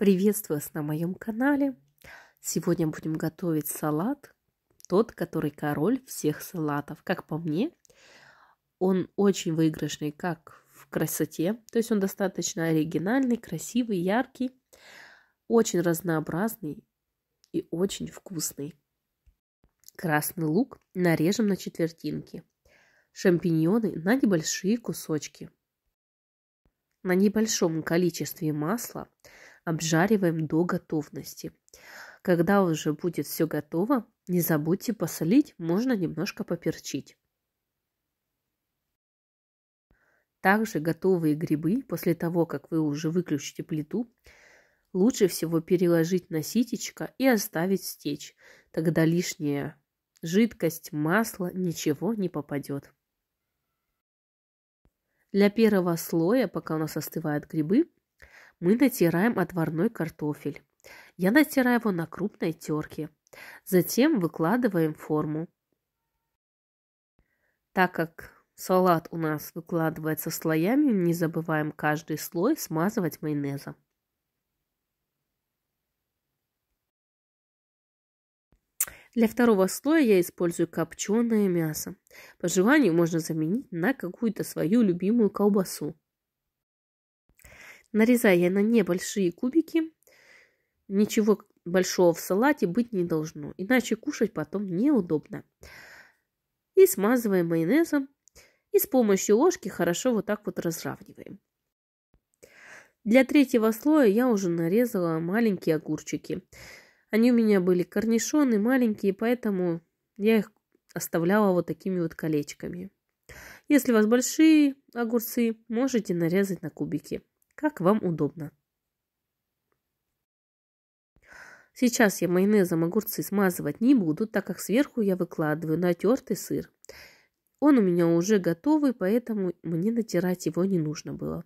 Приветствую вас на моем канале. Сегодня будем готовить салат, тот, который король всех салатов. Как по мне, он очень выигрышный как в красоте, то есть он достаточно оригинальный, красивый, яркий, очень разнообразный и очень вкусный. Красный лук нарежем на четвертинки, шампиньоны на небольшие кусочки. На небольшом количестве масла – обжариваем до готовности. Когда уже будет все готово, не забудьте посолить, можно немножко поперчить. Также готовые грибы, после того, как вы уже выключите плиту, лучше всего переложить на ситечко и оставить стечь. Тогда лишняя жидкость, масло, ничего не попадет. Для первого слоя, пока у нас остывают грибы, мы натираем отварной картофель. Я натираю его на крупной терке. Затем выкладываем форму. Так как салат у нас выкладывается слоями, не забываем каждый слой смазывать майонезом. Для второго слоя я использую копченое мясо. По желанию можно заменить на какую-то свою любимую колбасу нарезая на небольшие кубики, ничего большого в салате быть не должно, иначе кушать потом неудобно. И смазываем майонезом, и с помощью ложки хорошо вот так вот разравниваем. Для третьего слоя я уже нарезала маленькие огурчики. Они у меня были корнишоны маленькие, поэтому я их оставляла вот такими вот колечками. Если у вас большие огурцы, можете нарезать на кубики как вам удобно. Сейчас я майонезом огурцы смазывать не буду, так как сверху я выкладываю натертый сыр. Он у меня уже готовый, поэтому мне натирать его не нужно было.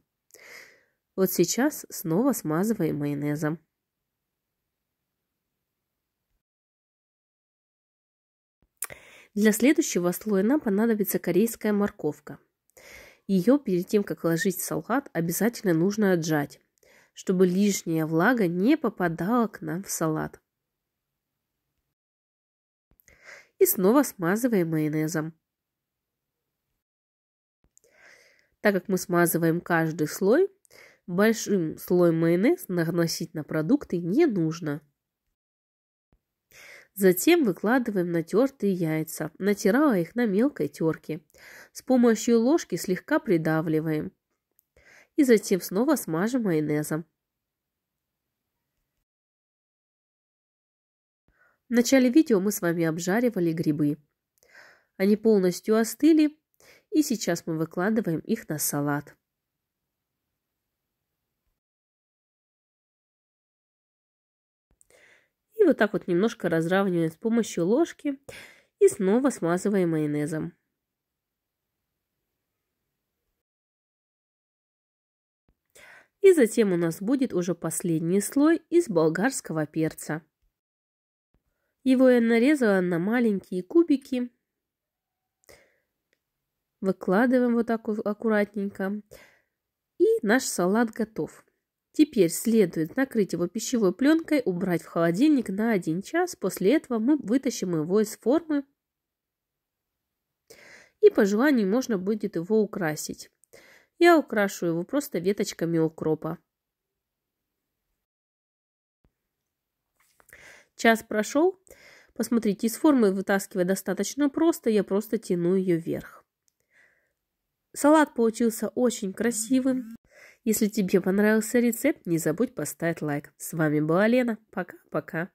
Вот сейчас снова смазываем майонезом. Для следующего слоя нам понадобится корейская морковка. Ее перед тем, как ложить в салат, обязательно нужно отжать, чтобы лишняя влага не попадала к нам в салат. И снова смазываем майонезом. Так как мы смазываем каждый слой, большим слоем майонез наносить на продукты не нужно – Затем выкладываем натертые яйца, натирая их на мелкой терке. С помощью ложки слегка придавливаем. И затем снова смажем майонезом. В начале видео мы с вами обжаривали грибы. Они полностью остыли, и сейчас мы выкладываем их на салат. И вот так вот немножко разравниваем с помощью ложки и снова смазываем майонезом. И затем у нас будет уже последний слой из болгарского перца. Его я нарезала на маленькие кубики. Выкладываем вот так аккуратненько. И наш салат готов. Теперь следует накрыть его пищевой пленкой, убрать в холодильник на один час. После этого мы вытащим его из формы и по желанию можно будет его украсить. Я украшу его просто веточками укропа. Час прошел. Посмотрите, из формы вытаскивая достаточно просто, я просто тяну ее вверх. Салат получился очень красивым. Если тебе понравился рецепт, не забудь поставить лайк. С вами была Лена. Пока-пока.